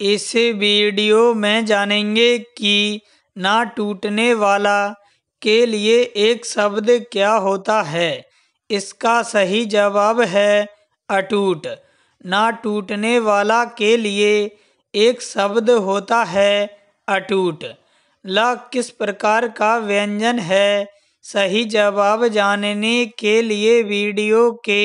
इस वीडियो में जानेंगे कि ना टूटने वाला के लिए एक शब्द क्या होता है इसका सही जवाब है अटूट ना टूटने वाला के लिए एक शब्द होता है अटूट ल किस प्रकार का व्यंजन है सही जवाब जानने के लिए वीडियो के